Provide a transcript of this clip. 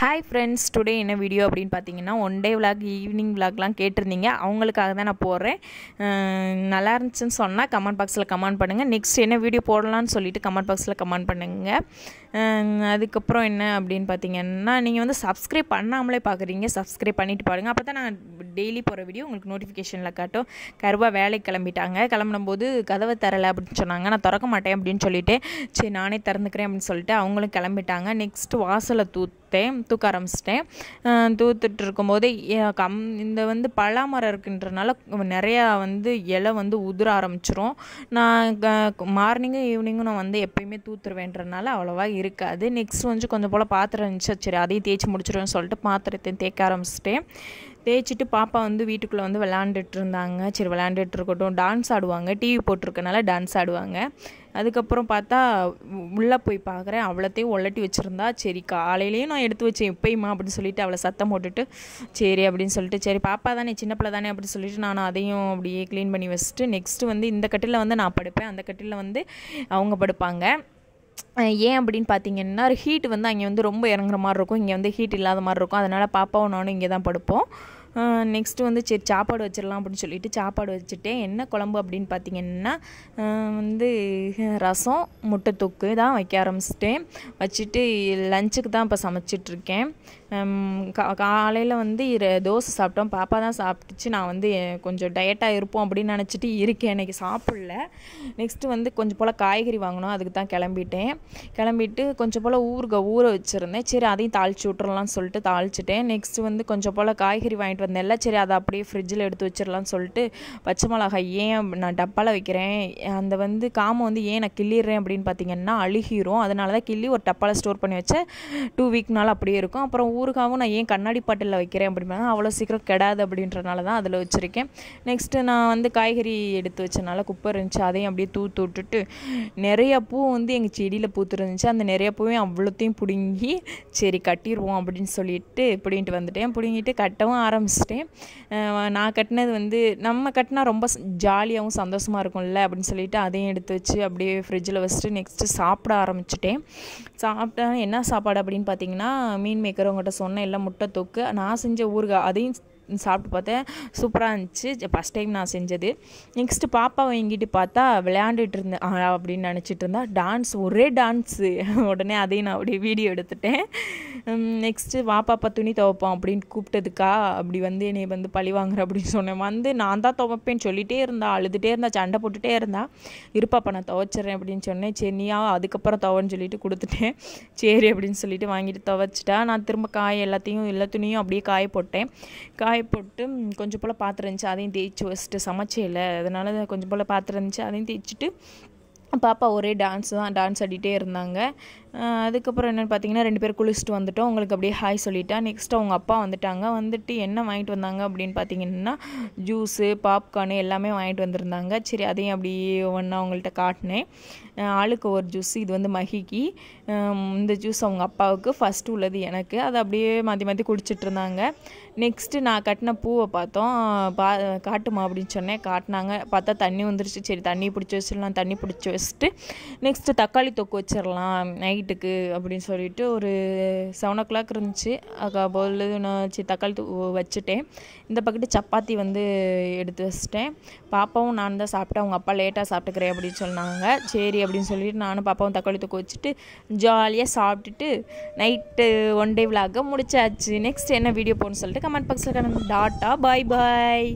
hi friends today என்ன video அப்படின்னு பார்த்தீங்கன்னா ஒன் டே விளாக் ஈவினிங் விலாக்லாம் கேட்டிருந்தீங்க அவங்களுக்காக தான் நான் போடுறேன் நல்லா இருந்துச்சுன்னு சொன்னால் கமெண்ட் பாக்ஸில் கமெண்ட் பண்ணுங்கள் நெக்ஸ்ட் என்ன வீடியோ போடலான்னு சொல்லிவிட்டு கமெண்ட் பாக்ஸில் கமெண்ட் பண்ணுங்கள் அதுக்கப்புறம் என்ன அப்படின்னு பார்த்தீங்கன்னா நீங்கள் வந்து சப்ஸ்கிரைப் பண்ணாமலே பார்க்குறீங்க சப்ஸ்கிரைப் பண்ணிவிட்டு பாருங்கள் அப்போ தான் நான் டெய்லி போகிற வீடியோ உங்களுக்கு நோட்டிஃபிகேஷனில் காட்டும் கருவா வேலைக்கு கிளம்பிட்டாங்க கிளம்பும் போது கதவை தரலை அப்படின்னு சொன்னாங்க நான் திறக்க மாட்டேன் அப்படின்னு சொல்லிவிட்டு சரி நானே திறந்துக்கிறேன் அப்படின்னு சொல்லிட்டு அவங்களும் கிளம்பிட்டாங்க நெக்ஸ்ட் வாசலை தூத்தேன் தூக்க ஆரம்பிச்சிட்டேன் தூத்துட்டு இருக்கும்போது கம் இந்த வந்து பலா மரம் இருக்குன்றனால நிறையா வந்து இலை வந்து உதிர ஆரம்பிச்சிரும் நான் மார்னிங்கும் ஈவினிங்கும் நான் வந்து எப்பயுமே தூத்துருவேன்றனால அவ்வளோவா இருக்காது நெக்ஸ்ட் வந்து கொஞ்சம் போல் பாத்திரம் இருந்துச்சு சரி அதையும் தேய்ச்சி முடிச்சிருவேன்னு சொல்லிட்டு பாத்திரத்தையும் தேய்க்க ஆரம்பிச்சிட்டேன் தேய்ச்சிட்டு பாப்பா வந்து வீட்டுக்குள்ளே வந்து விளாண்டுட்டு இருந்தாங்க சரி விளாண்டுட்டு இருக்கட்டும் டான்ஸ் ஆடுவாங்க டிவி போட்டிருக்கனால டான்ஸ் ஆடுவாங்க அதுக்கப்புறம் பார்த்தா உள்ளே போய் பார்க்குறேன் அவ்வளோத்தையும் உள்ளட்டி வச்சுருந்தா சரி காலையிலேயும் நான் எடுத்து வச்சேன் இப்பயுமா அப்படின்னு சொல்லிட்டு அவளை சத்தம் போட்டுட்டு சரி அப்படின்னு சொல்லிட்டு சரி பாப்பா தானே சின்ன பிள்ளை தானே அப்படின்னு சொல்லிட்டு நான் அதையும் அப்படியே க்ளீன் பண்ணி வச்சுட்டு நெக்ஸ்ட்டு வந்து இந்த கட்டிலில் வந்து நான் படுப்பேன் அந்த கட்டிலில் வந்து அவங்க படுப்பாங்க ஏன் அப்படின்னு பார்த்தீங்கன்னா ஒரு ஹீட் வந்து அங்கே வந்து ரொம்ப இறங்குற மாதிரி இருக்கும் இங்கே வந்து ஹீட் இல்லாத மாதிரி இருக்கும் அதனால் பாப்பாவும் நானும் இங்கே தான் படுப்போம் நெக்ஸ்ட்டு வந்து சரி சாப்பாடு வச்சிடலாம் அப்படின்னு சொல்லிட்டு சாப்பாடு வச்சுட்டேன் என்ன குழம்பு அப்படின்னு பார்த்தீங்கன்னா வந்து ரசம் முட்டை தொக்கு தான் வைக்க ஆரம்பிச்சிட்டேன் வச்சுட்டு லஞ்சுக்கு தான் இப்போ சமைச்சிட்ருக்கேன் கா காலையில் வந்து இரு தோசை சாப்பிட்டோம் பாப்பா தான் சாப்பிட்டுச்சு நான் வந்து கொஞ்சம் டயட்டாக இருப்போம் அப்படின்னு நினச்சிட்டு இருக்கேன் இன்றைக்கி சாப்பிடல நெக்ஸ்ட்டு வந்து கொஞ்சம் போல் காய்கறி வாங்கினோம் அதுக்கு தான் கிளம்பிட்டேன் கிளம்பிட்டு கொஞ்சம் போல் ஊறுக ஊற வச்சுருந்தேன் சரி அதையும் தாளித்து விட்டுறலாம்னு சொல்லிட்டு தாளிச்சிட்டேன் நெக்ஸ்ட்டு வந்து கொஞ்சம் போல் காய்கறி வாங்கிட்டு வந்தேன்ல சரி அதை அப்படியே ஃப்ரிட்ஜில் எடுத்து வச்சிடலாம்னு சொல்லிட்டு பச்சை மிளகாய் ஏன் நான் டப்பாவில் வைக்கிறேன் அந்த வந்து காமம் வந்து ஏன் நான் கிள்ளிடுறேன் அப்படின்னு பார்த்தீங்கன்னா அழுகிரும் அதனால தான் கிள்ளி ஒரு டப்பாவில் ஸ்டோர் பண்ணி வச்சேன் டூ வீக்னால அப்படியே இருக்கும் அப்புறம் ஊர் ஊறுகாவும் நான் ஏன் கண்ணாடி பாட்டிலில் வைக்கிறேன் அப்படினா அவ்வளோ சீக்கிரம் கெடாது அப்படின்றனால தான் அதில் வச்சுருக்கேன் நெக்ஸ்ட்டு நான் வந்து காய்கறி எடுத்து வச்சனால குப்பை இருந்துச்சு அதையும் அப்படியே தூத்து விட்டுட்டு நிறைய பூ வந்து எங்கள் செடியில் பூத்துருந்துச்சு அந்த நிறைய பூவையும் அவ்வளோத்தையும் பிடுங்கி சரி கட்டிடுவோம் அப்படின்னு சொல்லிட்டு பிடிங்கிட்டு வந்துட்டேன் பிடுங்கிட்டு கட்டவும் ஆரம்பிச்சிட்டேன் நான் கட்டினது வந்து நம்ம கட்டினா ரொம்ப ஜாலியாகவும் சந்தோஷமாக இருக்கும்ல அப்படின்னு சொல்லிட்டு அதையும் எடுத்து வச்சு அப்படியே ஃப்ரிட்ஜில் வச்சுட்டு நெக்ஸ்ட்டு சாப்பிட ஆரம்பிச்சிட்டேன் சாப்பிட்டா என்ன சாப்பாடு அப்படின்னு பார்த்தீங்கன்னா மீன் மேக்கர் சொன்னேன் இல்லை முட்டை தொக்கு நான் செஞ்ச ஊறுகாய் அதையும் சாப்பிட்டு பார்த்தேன் சூப்பராக இருந்துச்சு ஃபஸ்ட் டைம் நான் செஞ்சது நெக்ஸ்ட்டு பாப்பாவை எங்கிட்டு பார்த்தா விளையாண்டுட்டு இருந்தேன் அப்படின்னு நினச்சிட்டு இருந்தா டான்ஸ் ஒரே டான்ஸு உடனே அதையும் நான் அப்படியே வீடியோ எடுத்துட்டேன் நெக்ஸ்ட்டு வா பாப்பா துணி துவைப்போம் அப்படின்னு கூப்பிட்டதுக்கா அப்படி வந்து என்னை வந்து பழி வாங்குற அப்படின்னு சொன்னேன் வந்து நான் தான் துவப்பேன்னு சொல்லிகிட்டே இருந்தா அழுதுகிட்டே இருந்தா சண்டை போட்டுகிட்டே இருந்தா இருப்பாப்பா நான் துவச்சிட்றேன் அப்படின்னு சொன்னேன் சரி அதுக்கப்புறம் துவன்னு சொல்லிட்டு கொடுத்துட்டேன் சரி அப்படின்னு சொல்லிட்டு வாங்கிட்டு துவச்சிட்டா நான் திரும்ப காய எல்லாத்தையும் எல்லா துணியும் அப்படியே காய போட்டேன் காய் கடாயை போட்டு கொஞ்சம் போல் பாத்திரம் இருந்துச்சு அதையும் தேய்ச்சி வச்சுட்டு சமைச்சே இல்லை அதனால் கொஞ்சம் போல் பாத்திரம் இருந்துச்சு அதையும் தேய்ச்சிட்டு பாப்பா ஒரே டான்ஸ் தான் டான்ஸ் ஆடிட்டே இருந்தாங்க அதுக்கப்புறம் என்னென்னு பார்த்தீங்கன்னா ரெண்டு பேர் குளிச்சுட்டு வந்துட்டோம் உங்களுக்கு அப்படியே ஹாய் சொல்லிவிட்டேன் நெக்ஸ்ட் அவங்க அப்பா வந்துட்டாங்க வந்துட்டு என்ன வாங்கிட்டு வந்தாங்க அப்படின்னு பார்த்தீங்கன்னா ஜூஸு பாப்கார்னு எல்லாமே வாங்கிட்டு வந்திருந்தாங்க சரி அதையும் அப்படியே ஒன்றா அவங்கள்ட்ட காட்டினேன் ஆளுக்கு ஒரு ஜூஸ் இது வந்து மகிக்கு இந்த ஜூஸ் அவங்க அப்பாவுக்கு ஃபஸ்ட்டு உள்ளது எனக்கு அதை அப்படியே மாற்றி மாற்றி குடிச்சிட்டு இருந்தாங்க நெக்ஸ்ட்டு நான் கட்டின பூவை பார்த்தோம் பா காட்டுமா அப்படின்னு சொன்னேன் காட்டினாங்க பார்த்தா தண்ணி வந்துருச்சு சரி தண்ணி பிடிச்சி வச்சிடலாம் தண்ணி பிடிச்சி முடிச்சுட்டு நெக்ஸ்ட்டு தக்காளி தொக்கு வச்சிடலாம் நைட்டுக்கு அப்படின்னு சொல்லிட்டு ஒரு செவன் ஓ கிளாக் இருந்துச்சு அப்போது நான் வச்சு தக்காளி தொக்கு வச்சுட்டேன் இந்த பக்கத்து சப்பாத்தி வந்து எடுத்து வச்சிட்டேன் பாப்பாவும் நான் தான் சாப்பிட்டேன் அவங்க அப்பா லேட்டாக சாப்பிட்டுக்கிறேன் அப்படின்னு சொன்னாங்க சரி அப்படின்னு சொல்லிட்டு நானும் பாப்பாவும் தக்காளி தொக்கு வச்சுட்டு ஜாலியாக சாப்பிட்டுட்டு நைட்டு ஒன் டே விளாக முடிச்சாச்சு நெக்ஸ்ட் என்ன வீடியோ போகணும்னு சொல்லிட்டு கமெண்ட் பாக்ஸில் கணக்கு டாட்டா பாய் பாய்